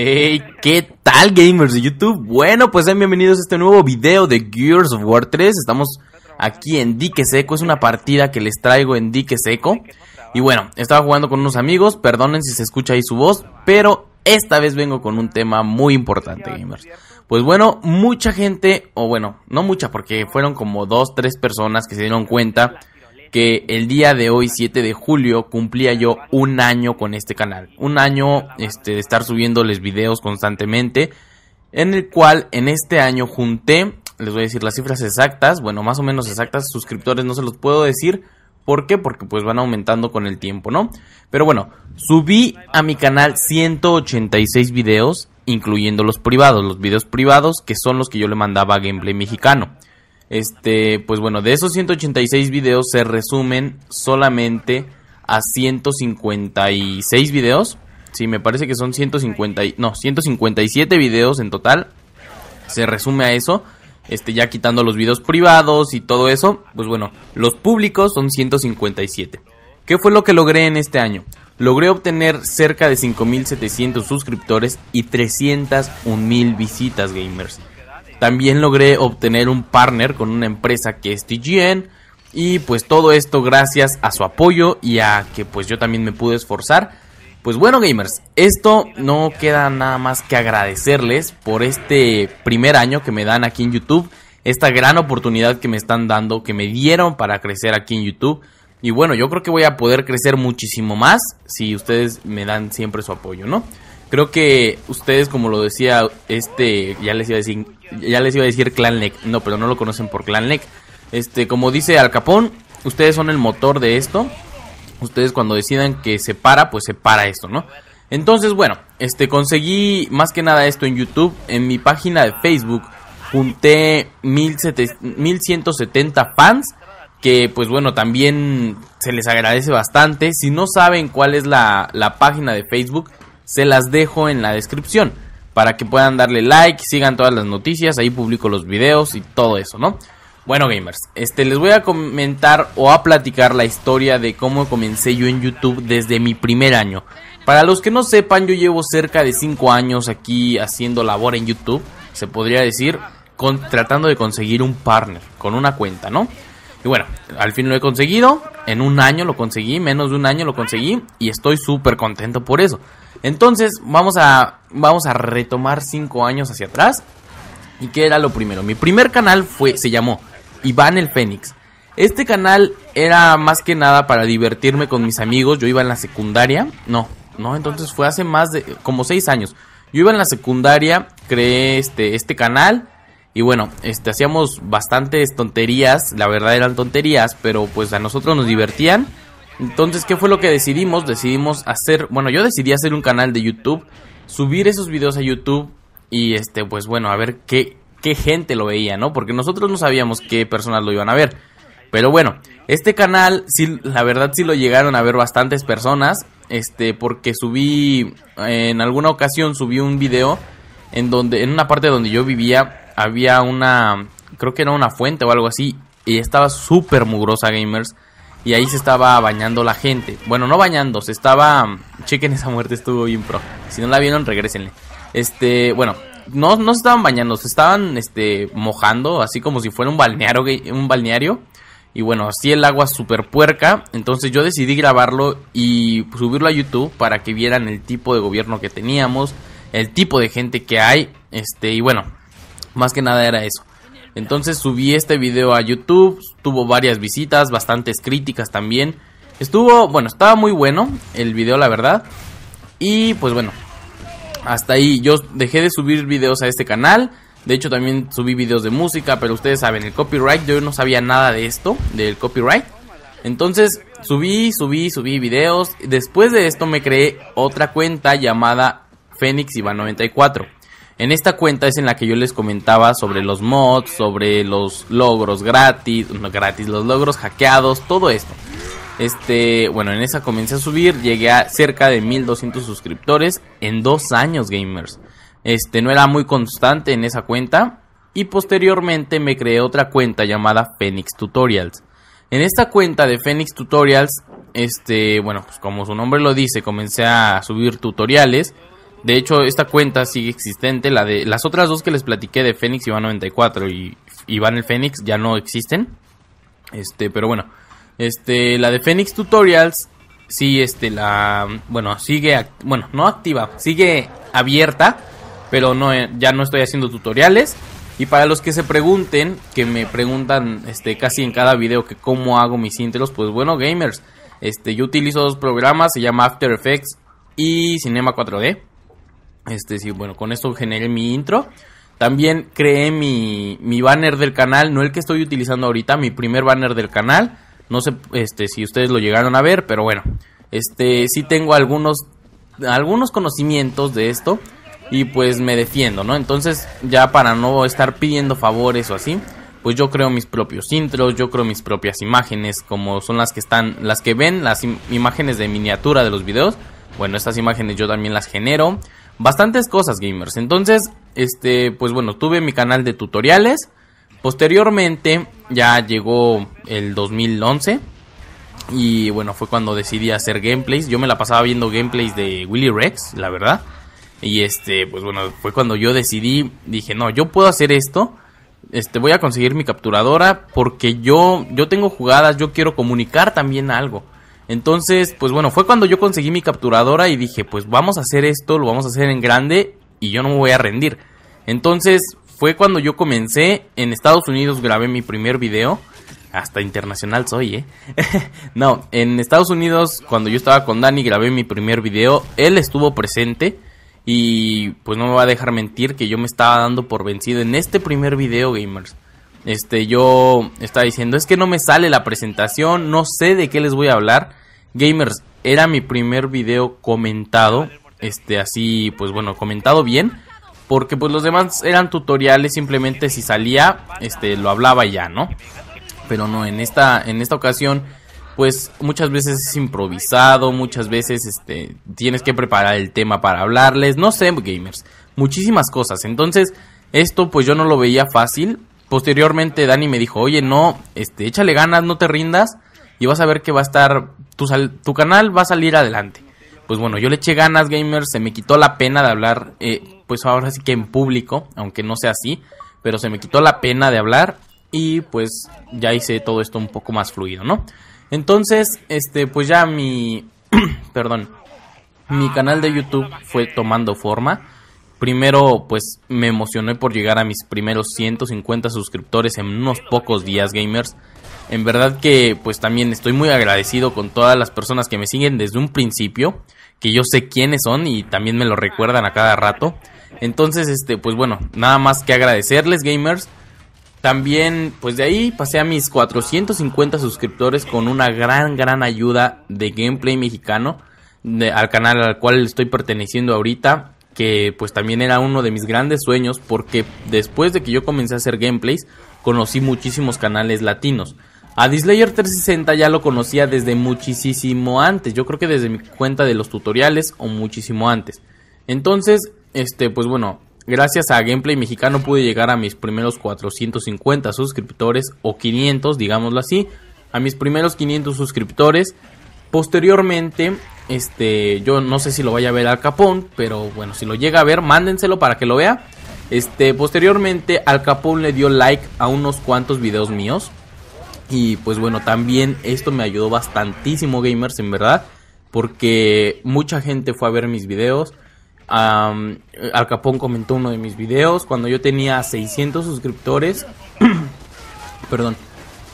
Hey, ¿qué tal gamers de YouTube? Bueno, pues sean bienvenidos a este nuevo video de Gears of War 3 Estamos aquí en Dique Seco, es una partida que les traigo en Dique Seco Y bueno, estaba jugando con unos amigos, perdonen si se escucha ahí su voz Pero esta vez vengo con un tema muy importante gamers Pues bueno, mucha gente, o bueno, no mucha porque fueron como dos, tres personas que se dieron cuenta que el día de hoy, 7 de julio, cumplía yo un año con este canal. Un año este, de estar subiéndoles videos constantemente, en el cual en este año junté, les voy a decir las cifras exactas, bueno, más o menos exactas, suscriptores no se los puedo decir. ¿Por qué? Porque pues van aumentando con el tiempo, ¿no? Pero bueno, subí a mi canal 186 videos, incluyendo los privados, los videos privados que son los que yo le mandaba a Gameplay Mexicano. Este, pues bueno, de esos 186 videos se resumen solamente a 156 videos. Sí, me parece que son 150, no, 157 videos en total. Se resume a eso. Este, ya quitando los videos privados y todo eso, pues bueno, los públicos son 157. ¿Qué fue lo que logré en este año? Logré obtener cerca de 5.700 suscriptores y mil visitas gamers. También logré obtener un partner con una empresa que es TGN. Y pues todo esto gracias a su apoyo y a que pues yo también me pude esforzar. Pues bueno gamers, esto no queda nada más que agradecerles por este primer año que me dan aquí en YouTube. Esta gran oportunidad que me están dando, que me dieron para crecer aquí en YouTube. Y bueno, yo creo que voy a poder crecer muchísimo más si ustedes me dan siempre su apoyo, ¿no? Creo que ustedes, como lo decía, este, ya les iba a decir, ya les iba a decir Clan No, pero no lo conocen por Clan Este, como dice Al Capón, ustedes son el motor de esto. Ustedes cuando decidan que se para, pues se para esto, ¿no? Entonces, bueno, este, conseguí más que nada esto en YouTube. En mi página de Facebook junté 1170 fans. Que pues bueno, también se les agradece bastante. Si no saben cuál es la, la página de Facebook, se las dejo en la descripción para que puedan darle like, sigan todas las noticias, ahí publico los videos y todo eso, ¿no? Bueno, gamers, este les voy a comentar o a platicar la historia de cómo comencé yo en YouTube desde mi primer año. Para los que no sepan, yo llevo cerca de 5 años aquí haciendo labor en YouTube, se podría decir, tratando de conseguir un partner con una cuenta, ¿no? Y bueno, al fin lo he conseguido, en un año lo conseguí, menos de un año lo conseguí y estoy súper contento por eso. Entonces, vamos a, vamos a retomar 5 años hacia atrás. ¿Y qué era lo primero? Mi primer canal fue, se llamó Iván el Fénix. Este canal era más que nada para divertirme con mis amigos. Yo iba en la secundaria. No, no, entonces fue hace más de como 6 años. Yo iba en la secundaria, creé este, este canal. Y bueno, este, hacíamos bastantes tonterías. La verdad eran tonterías, pero pues a nosotros nos divertían. Entonces, ¿qué fue lo que decidimos? Decidimos hacer, bueno, yo decidí hacer un canal de YouTube, subir esos videos a YouTube y este, pues bueno, a ver qué, qué gente lo veía, ¿no? Porque nosotros no sabíamos qué personas lo iban a ver. Pero bueno, este canal, sí, la verdad sí lo llegaron a ver bastantes personas, este, porque subí, en alguna ocasión subí un video en donde, en una parte donde yo vivía, había una, creo que era una fuente o algo así, y estaba súper mugrosa, gamers y ahí se estaba bañando la gente. Bueno, no bañando, se estaba... Chequen esa muerte, estuvo bien pro. Si no la vieron, regresenle. Este, bueno, no, no se estaban bañando, se estaban este, mojando, así como si fuera un balneario. Un balneario. Y bueno, así el agua súper puerca. Entonces yo decidí grabarlo y subirlo a YouTube para que vieran el tipo de gobierno que teníamos, el tipo de gente que hay. Este, y bueno, más que nada era eso. Entonces subí este video a YouTube, tuvo varias visitas, bastantes críticas también. Estuvo, bueno, estaba muy bueno el video, la verdad. Y pues bueno, hasta ahí yo dejé de subir videos a este canal. De hecho también subí videos de música, pero ustedes saben, el copyright, yo no sabía nada de esto, del copyright. Entonces subí, subí, subí videos. Después de esto me creé otra cuenta llamada Fénix Ivan 94. En esta cuenta es en la que yo les comentaba sobre los mods, sobre los logros gratis, gratis, los logros hackeados, todo esto. Este, bueno, en esa comencé a subir, llegué a cerca de 1200 suscriptores en dos años, gamers. Este, no era muy constante en esa cuenta. Y posteriormente me creé otra cuenta llamada Phoenix Tutorials. En esta cuenta de Phoenix Tutorials, este, bueno, pues como su nombre lo dice, comencé a subir tutoriales de hecho, esta cuenta sigue existente. La de las otras dos que les platiqué de Fénix y 94 y Van el Fénix ya no existen. Este, pero bueno, este, la de Fénix Tutorials sí, este, la, bueno, sigue, bueno, no activa, sigue abierta, pero no, eh, ya no estoy haciendo tutoriales. Y para los que se pregunten, que me preguntan, este, casi en cada video que cómo hago mis intros, pues bueno, gamers, este, yo utilizo dos programas, se llama After Effects y Cinema 4D. Este, sí, bueno, con esto generé mi intro. También creé mi, banner del canal, no el que estoy utilizando ahorita, mi primer banner del canal. No sé este, si ustedes lo llegaron a ver, pero bueno. Este, sí tengo algunos, algunos conocimientos de esto. Y pues me defiendo, ¿no? Entonces, ya para no estar pidiendo favores o así, pues yo creo mis propios intros, yo creo mis propias imágenes, como son las que están, las que ven, las imágenes de miniatura de los videos. Bueno, estas imágenes yo también las genero bastantes cosas gamers. Entonces, este, pues bueno, tuve mi canal de tutoriales. Posteriormente ya llegó el 2011 y bueno, fue cuando decidí hacer gameplays. Yo me la pasaba viendo gameplays de Willy Rex, la verdad. Y este, pues bueno, fue cuando yo decidí, dije, "No, yo puedo hacer esto." Este, voy a conseguir mi capturadora porque yo yo tengo jugadas, yo quiero comunicar también algo. Entonces, pues bueno, fue cuando yo conseguí mi capturadora y dije, pues vamos a hacer esto, lo vamos a hacer en grande y yo no me voy a rendir. Entonces, fue cuando yo comencé, en Estados Unidos grabé mi primer video, hasta internacional soy, ¿eh? no, en Estados Unidos, cuando yo estaba con Dani, grabé mi primer video, él estuvo presente y pues no me va a dejar mentir que yo me estaba dando por vencido en este primer video, gamers. Este, yo estaba diciendo, es que no me sale la presentación, no sé de qué les voy a hablar. Gamers, era mi primer video comentado, este así, pues bueno, comentado bien, porque pues los demás eran tutoriales, simplemente si salía, este lo hablaba ya, ¿no? Pero no, en esta en esta ocasión pues muchas veces es improvisado, muchas veces este tienes que preparar el tema para hablarles, no sé, gamers, muchísimas cosas. Entonces, esto pues yo no lo veía fácil. Posteriormente Dani me dijo, "Oye, no, este échale ganas, no te rindas." y vas a ver que va a estar tu, canal va a salir adelante. Pues bueno, yo le eché ganas, gamers, se me quitó la pena de hablar, eh, pues ahora sí que en público, aunque no sea así, pero se me quitó la pena de hablar y pues ya hice todo esto un poco más fluido, ¿no? Entonces, este, pues ya mi, perdón, mi canal de YouTube fue tomando forma. Primero, pues me emocioné por llegar a mis primeros 150 suscriptores en unos pocos días, gamers. En verdad que pues también estoy muy agradecido con todas las personas que me siguen desde un principio, que yo sé quiénes son y también me lo recuerdan a cada rato. Entonces, este, pues bueno, nada más que agradecerles gamers. También, pues de ahí pasé a mis 450 suscriptores con una gran, gran ayuda de gameplay mexicano al canal al cual estoy perteneciendo ahorita, que pues también era uno de mis grandes sueños porque después de que yo comencé a hacer gameplays, conocí muchísimos canales latinos. A Dislayer 360 ya lo conocía desde muchísimo antes. Yo creo que desde mi cuenta de los tutoriales o muchísimo antes. Entonces, este, pues bueno, gracias a Gameplay Mexicano pude llegar a mis primeros 450 suscriptores o 500, digámoslo así, a mis primeros 500 suscriptores. Posteriormente, este, yo no sé si lo vaya a ver Al Capón, pero bueno, si lo llega a ver, mándenselo para que lo vea. Este, posteriormente Al Capón le dio like a unos cuantos videos míos. Y pues bueno, también esto me ayudó bastantísimo gamers, en verdad, porque mucha gente fue a ver mis videos. Al Capón comentó uno de mis videos cuando yo tenía 600 suscriptores. Perdón.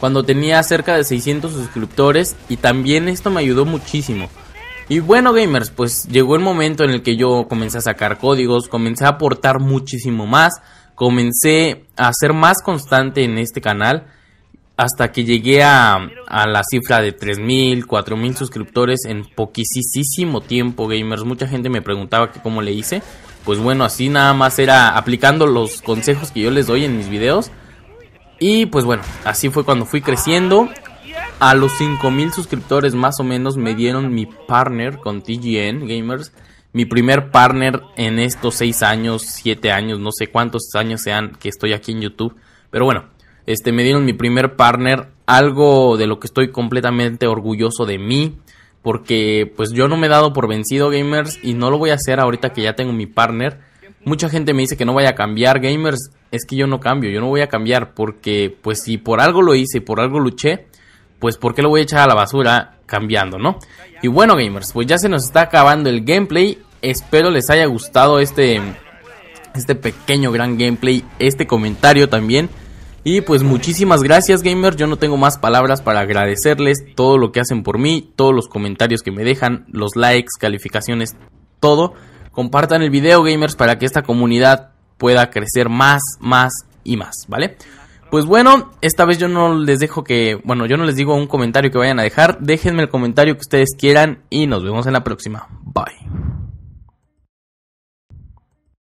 Cuando tenía cerca de 600 suscriptores y también esto me ayudó muchísimo. Y bueno gamers, pues llegó el momento en el que yo comencé a sacar códigos, comencé a aportar muchísimo más, comencé a ser más constante en este canal hasta que llegué a, la cifra de 3.000, 4.000 suscriptores en poquisísimo tiempo, gamers. Mucha gente me preguntaba cómo le hice. Pues bueno, así nada más era aplicando los consejos que yo les doy en mis videos. Y pues bueno, así fue cuando fui creciendo. A los 5.000 suscriptores más o menos me dieron mi partner con TGN Gamers. Mi primer partner en estos 6 años, 7 años, no sé cuántos años sean que estoy aquí en YouTube. Pero bueno, este, me dieron mi primer partner, algo de lo que estoy completamente orgulloso de mí, porque pues yo no me he dado por vencido gamers y no lo voy a hacer ahorita que ya tengo mi partner. Mucha gente me dice que no vaya a cambiar gamers, es que yo no cambio, yo no voy a cambiar porque pues si por algo lo hice, y por algo luché, pues por qué lo voy a echar a la basura cambiando, ¿no? Y bueno gamers, pues ya se nos está acabando el gameplay, espero les haya gustado este este pequeño gran gameplay, este comentario también. Y pues muchísimas gracias gamers, yo no tengo más palabras para agradecerles todo lo que hacen por mí, todos los comentarios que me dejan, los likes, calificaciones, todo. Compartan el video gamers para que esta comunidad pueda crecer más, más y más, ¿vale? Pues bueno, esta vez yo no les dejo que, bueno, yo no les digo un comentario que vayan a dejar, déjenme el comentario que ustedes quieran y nos vemos en la próxima. Bye.